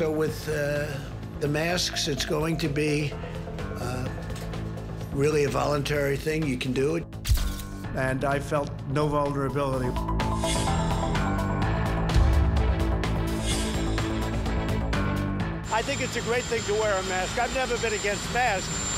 So with uh, the masks, it's going to be uh, really a voluntary thing. You can do it. And I felt no vulnerability. I think it's a great thing to wear a mask. I've never been against masks.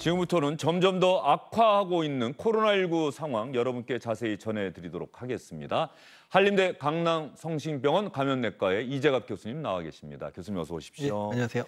지금부터는 점점 더 악화하고 있는 코로나19 상황 여러분께 자세히 전해드리도록 하겠습니다. 한림대 강남성심병원 감염내과의 이재갑 교수님 나와 계십니다. 교수님 어서 오십시오. 네, 안녕하세요.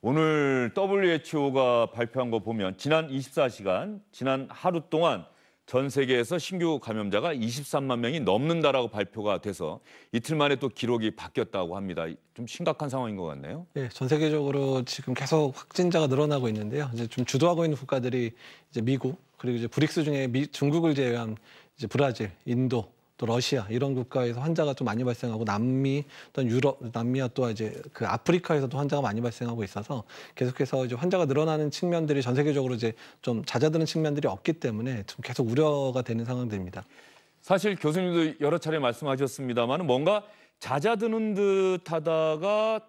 오늘 WHO가 발표한 거 보면 지난 24시간, 지난 하루 동안 전 세계에서 신규 감염자가 23만 명이 넘는다라고 발표가 돼서 이틀 만에 또 기록이 바뀌었다고 합니다. 좀 심각한 상황인 것 같네요. 네, 전 세계적으로 지금 계속 확진자가 늘어나고 있는데요. 이제 좀 주도하고 있는 국가들이 이제 미국 그리고 이제 브릭스 중에 미, 중국을 제외한 이제 브라질, 인도 또 러시아 이런 국가에서 환자가 좀 많이 발생하고 남미 또는 유럽 남미와 또 이제 그 아프리카에서도 환자가 많이 발생하고 있어서 계속해서 이제 환자가 늘어나는 측면들이 전 세계적으로 이제 좀 잦아드는 측면들이 없기 때문에 좀 계속 우려가 되는 상황들입니다. 사실 교수님도 여러 차례 말씀하셨습니다만 뭔가 잦아드는 듯하다가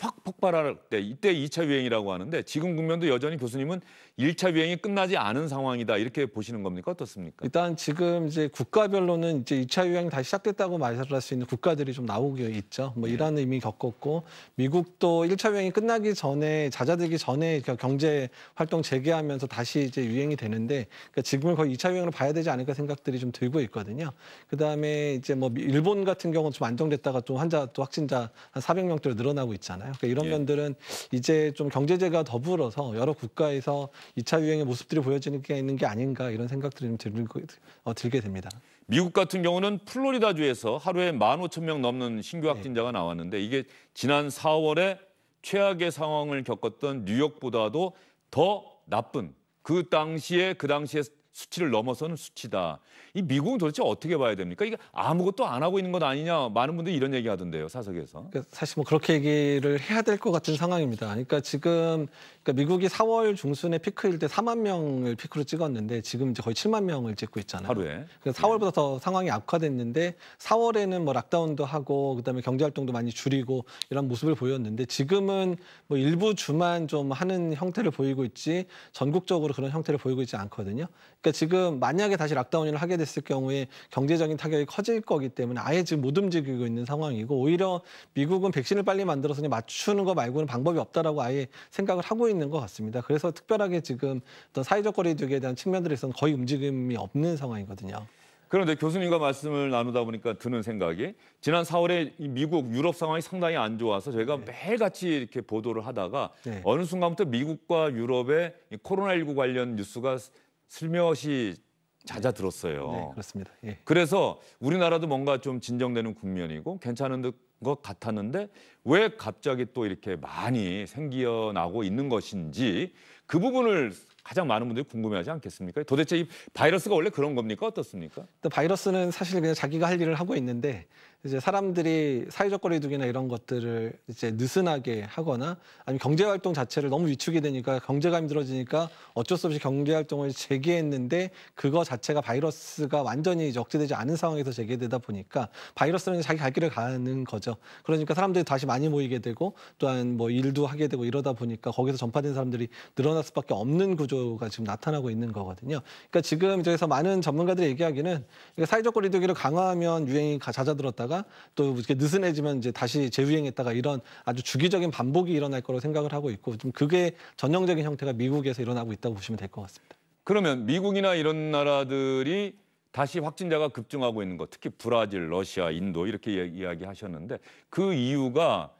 확 폭발할 때 이때 2차 유행이라고 하는데 지금 국면도 여전히 교수님은 1차 유행이 끝나지 않은 상황이다 이렇게 보시는 겁니까 어떻습니까? 일단 지금 이제 국가별로는 이제 2차 유행이 다시 시작됐다고 말할 수 있는 국가들이 좀 나오고 있죠. 뭐 네. 이란은 이미 겪었고 미국도 1차 유행이 끝나기 전에 잦아들기 전에 경제 활동 재개하면서 다시 이제 유행이 되는데 그러니까 지금은 거의 2차 유행으로 봐야 되지 않을까 생각들이 좀 들고 있거든요. 그다음에 이제 뭐 일본 같은 경우는 좀 안정됐다가 또 환자 또 확진자 한 400명대로 늘어나고 있잖아요. 그러니까 이런 예. 면들은 이제 좀 경제제가 더불어서 여러 국가에서 2차 유행의 모습들이 보여지는 게 있는 게 아닌가 이런 생각들이 좀 들고, 어, 들게 됩니다. 미국 같은 경우는 플로리다주에서 하루에 1 5 0명 넘는 신규 네. 확진자가 나왔는데 이게 지난 4월에 최악의 상황을 겪었던 뉴욕보다도 더 나쁜 그 당시에 그 당시에 수치를 넘어서는 수치다. 이 미국은 도대체 어떻게 봐야 됩니까? 이게 아무것도 안 하고 있는 것 아니냐. 많은 분들이 이런 얘기 하던데요. 사석에서. 그러니까 사실 뭐 그렇게 얘기를 해야 될 것 같은 상황입니다. 그러니까 지금 그러니까 미국이 4월 중순에 피크일 때 4만 명을 피크로 찍었는데 지금 이제 거의 7만 명을 찍고 있잖아요. 하루에. 그래서 4월보다 더 상황이 악화됐는데 4월에는 뭐 락다운도 하고 그다음에 경제 활동도 많이 줄이고 이런 모습을 보였는데 지금은 뭐 일부 주만 좀 하는 형태를 보이고 있지 전국적으로 그런 형태를 보이고 있지 않거든요. 그러니까 그러니까 지금 만약에 다시 락다운을 하게 됐을 경우에 경제적인 타격이 커질 거기 때문에 아예 지금 못 움직이고 있는 상황이고 오히려 미국은 백신을 빨리 만들어서 맞추는 거 말고는 방법이 없다라고 아예 생각을 하고 있는 것 같습니다. 그래서 특별하게 지금 어떤 사회적 거리두기에 대한 측면들에서는 거의 움직임이 없는 상황이거든요. 그런데 교수님과 말씀을 나누다 보니까 드는 생각이 지난 4월에 미국 유럽 상황이 상당히 안 좋아서 저희가 네. 매일같이 이렇게 보도를 하다가 네. 어느 순간부터 미국과 유럽의 코로나19 관련 뉴스가 슬며시 잦아들었어요. 네, 그렇습니다. 예. 그래서 우리나라도 뭔가 좀 진정되는 국면이고 괜찮은 것 같았는데 왜 갑자기 또 이렇게 많이 생겨나고 있는 것인지 그 부분을 가장 많은 분들이 궁금해하지 않겠습니까? 도대체 이 바이러스가 원래 그런 겁니까? 어떻습니까? 또 바이러스는 사실 그냥 자기가 할 일을 하고 있는데 이제 사람들이 사회적 거리두기나 이런 것들을 이제 느슨하게 하거나 아니면 경제 활동 자체를 너무 위축이 되니까 경제가 힘들어지니까 어쩔 수 없이 경제 활동을 재개했는데 그거 자체가 바이러스가 완전히 억제되지 않은 상황에서 재개되다 보니까 바이러스는 자기 갈 길을 가는 거죠. 그러니까 사람들이 다시 많이 모이게 되고 또한 뭐 일도 하게 되고 이러다 보니까 거기서 전파된 사람들이 늘어날 수밖에 없는 구조가 지금 나타나고 있는 거거든요. 그러니까 지금 저에서 많은 전문가들이 얘기하기는 사회적 거리두기를 강화하면 유행이 잦아들었다. 있다가 또 이렇게 느슨해지면 이제 다시 재유행했다가 이런 아주 주기적인 반복이 일어날 거로 생각을 하고 있고 좀 그게 전형적인 형태가 미국에서 일어나고 있다고 보시면 될 것 같습니다. 그러면 미국이나 이런 나라들이 다시 확진자가 급증하고 있는 것, 특히 브라질, 러시아, 인도 이렇게 이야기하셨는데 그 이유가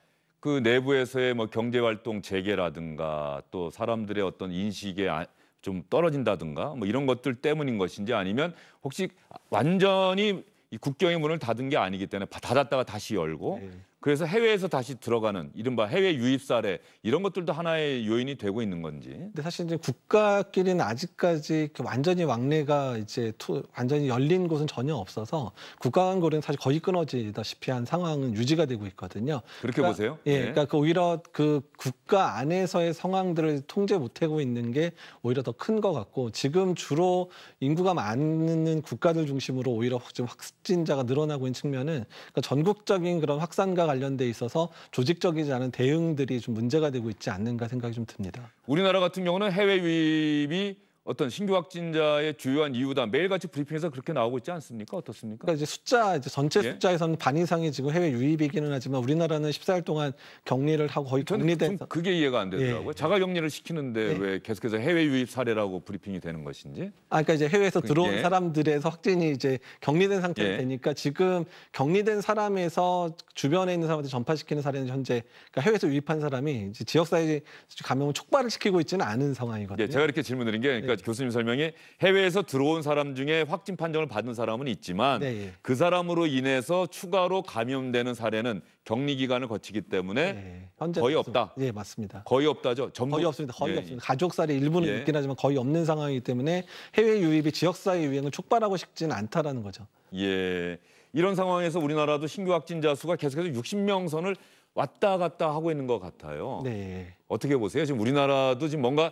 그 내부에서의 뭐 경제 활동 재개라든가 또 사람들의 어떤 인식에 아, 좀 떨어진다든가 뭐 이런 것들 때문인 것인지 아니면 혹시 완전히 이 국경의 문을 닫은 게 아니기 때문에 닫았다가 다시 열고 네. 그래서 해외에서 다시 들어가는 이른바 해외 유입 사례 이런 것들도 하나의 요인이 되고 있는 건지. 근데 사실 이제 국가끼리는 아직까지 완전히 왕래가 이제 투, 완전히 열린 곳은 전혀 없어서 국가 간 거리는 사실 거의 끊어지다시피 한 상황은 유지가 되고 있거든요. 그렇게 그러니까, 보세요? 예, 네. 그러니까 그 오히려 그 국가 안에서의 상황들을 통제 못하고 있는 게 오히려 더 큰 것 같고 지금 주로 인구가 많은 국가들 중심으로 오히려 지금 확진자가 늘어나고 있는 측면은 그러니까 전국적인 그런 확산과 관련 관련돼 있어서 조직적이지 않은 대응들이 좀 문제가 되고 있지 않는가 생각이 좀 듭니다. 우리나라 같은 경우는 해외 유입이 어떤 신규 확진자의 주요한 이유다. 매일같이 브리핑에서 그렇게 나오고 있지 않습니까? 어떻습니까? 그러니까 이제 숫자, 이제 전체 예. 숫자에서는 반 이상이 지금 해외 유입이기는 하지만 우리나라는 14일 동안 격리를 하고 거의 격리된. 그게 이해가 안 되더라고요. 예. 자가 격리를 시키는데 예. 왜 계속해서 해외 유입 사례라고 브리핑이 되는 것인지. 아, 그러니까 이제 해외에서 그, 들어온 예. 사람들에서 확진이 이제 격리된 상태가 예. 되니까 지금 격리된 사람에서 주변에 있는 사람한테 전파시키는 사례는 현재 그러니까 해외에서 유입한 사람이 지역사회 감염을 촉발을 시키고 있지는 않은 상황이거든요. 제가 이렇게 질문드린 게 그러니까 네. 그러니까 교수님 설명이 해외에서 들어온 사람 중에 확진 판정을 받은 사람은 있지만 네, 예. 그 사람으로 인해서 추가로 감염되는 사례는 격리 기간을 거치기 때문에 네, 거의 없다. 예, 맞습니다. 거의 없다죠. 전부 거의 없습니다. 거의 예, 예. 없습니다. 가족살이 일부는 예. 있긴 하지만 거의 없는 상황이기 때문에 해외 유입이 지역사회 유행을 촉발하고 싶지는 않다라는 거죠. 예. 이런 상황에서 우리나라도 신규 확진자 수가 계속해서 60명 선을 왔다 갔다 하고 있는 것 같아요. 네. 어떻게 보세요? 지금 우리나라도 지금 뭔가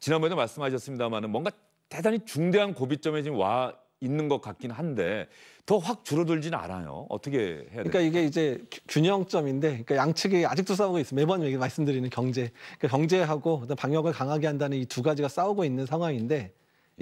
지난번에도 말씀하셨습니다만 뭔가 대단히 중대한 고비점에 지금 와 있는 것 같긴 한데 더 확 줄어들지는 않아요. 어떻게 해야 돼요? 그러니까 이게 이제 균형점인데 그러니까 양측이 아직도 싸우고 있어요. 매번 얘기 말씀드리는 경제. 그러니까 경제하고 방역을 강하게 한다는 이 두 가지가 싸우고 있는 상황인데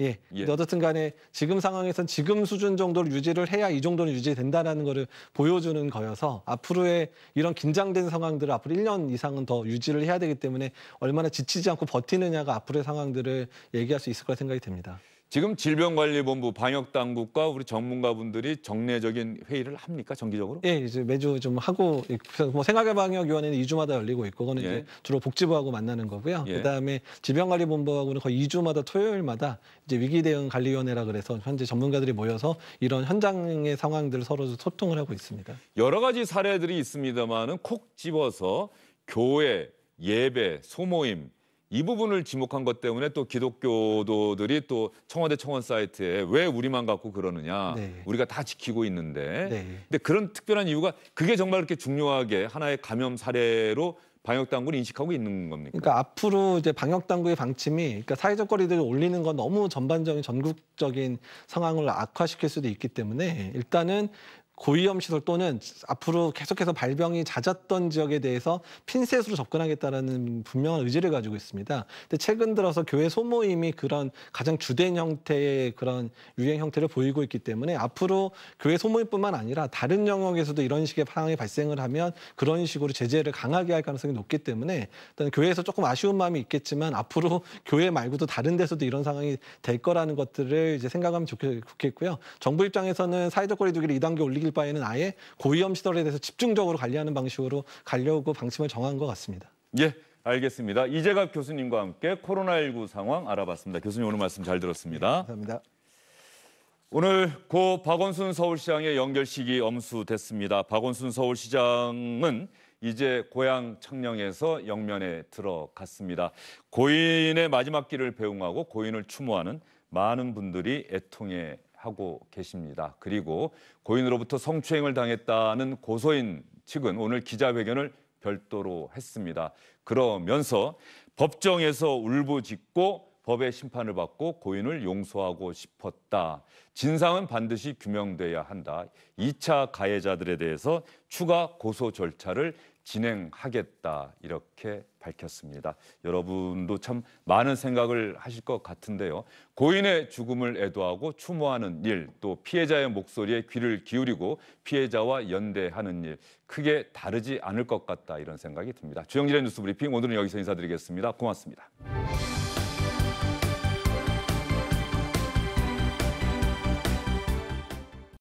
예. 예. 어쨌든 간에 지금 상황에선 지금 수준 정도를 유지를 해야 이 정도는 유지된다라는 거를 보여주는 거여서 앞으로의 이런 긴장된 상황들을 앞으로 1년 이상은 더 유지를 해야 되기 때문에 얼마나 지치지 않고 버티느냐가 앞으로의 상황들을 얘기할 수 있을 거라 생각이 듭니다 지금 질병관리본부 방역 당국과 우리 전문가분들이 정례적인 회의를 합니까 정기적으로? 예, 이제 매주 좀 하고 뭐 생활의 방역 위원회는 2주마다 열리고 있고 그거는 예. 이제 주로 복지부하고 만나는 거고요. 예. 그다음에 질병관리본부하고는 거의 2주마다 토요일마다 이제 위기 대응 관리 위원회라 그래서 현재 전문가들이 모여서 이런 현장의 상황들을 서로 소통을 하고 있습니다. 여러 가지 사례들이 있습니다만은 콕 집어서 교회, 예배, 소모임 이 부분을 지목한 것 때문에 또 기독교도들이 또 청와대 청원 사이트에 왜 우리만 갖고 그러느냐 네. 우리가 다 지키고 있는데 네. 근데 그런 특별한 이유가 그게 정말 그렇게 중요하게 하나의 감염 사례로 방역 당국이 인식하고 있는 겁니까? 그러니까 앞으로 이제 방역 당국의 방침이 그러니까 사회적 거리두기를 올리는 건 너무 전반적인 전국적인 상황을 악화시킬 수도 있기 때문에 일단은 고위험 시설 또는 앞으로 계속해서 발병이 잦았던 지역에 대해서 핀셋으로 접근하겠다는 분명한 의지를 가지고 있습니다. 근데 최근 들어서 교회 소모임이 그런 가장 주된 형태의 그런 유행 형태를 보이고 있기 때문에 앞으로 교회 소모임뿐만 아니라 다른 영역에서도 이런 식의 상황이 발생을 하면 그런 식으로 제재를 강하게 할 가능성이 높기 때문에 일단 교회에서 조금 아쉬운 마음이 있겠지만 앞으로 교회 말고도 다른 데서도 이런 상황이 될 거라는 것들을 이제 생각하면 좋겠고요. 정부 입장에서는 사회적 거리두기를 2단계 올리기 움직일 바에는 아예 고위험 시설에 대해서 집중적으로 관리하는 방식으로 가려고 방침을 정한 것 같습니다. 예, 알겠습니다. 이재갑 교수님과 함께 코로나19 상황 알아봤습니다. 교수님 오늘 말씀 잘 들었습니다. 네, 감사합니다. 오늘 고 박원순 서울시장의 연결식이 엄수됐습니다. 박원순 서울시장은 이제 고향 청량에서 영면에 들어갔습니다. 고인의 마지막 길을 배웅하고 고인을 추모하는 많은 분들이 애통에 하고 계십니다. 그리고 고인으로부터 성추행을 당했다는 고소인 측은 오늘 기자회견을 별도로 했습니다. 그러면서 법정에서 울부짖고 법의 심판을 받고 고인을 용서하고 싶었다. 진상은 반드시 규명돼야 한다. 2차 가해자들에 대해서 추가 고소 절차를 진행하겠다. 이렇게 밝혔습니다. 여러분도 참 많은 생각을 하실 것 같은데요. 고인의 죽음을 애도하고 추모하는 일, 또 피해자의 목소리에 귀를 기울이고 피해자와 연대하는 일, 크게 다르지 않을 것 같다 이런 생각이 듭니다. 주영진의 뉴스 브리핑 오늘은 여기서 인사드리겠습니다. 고맙습니다.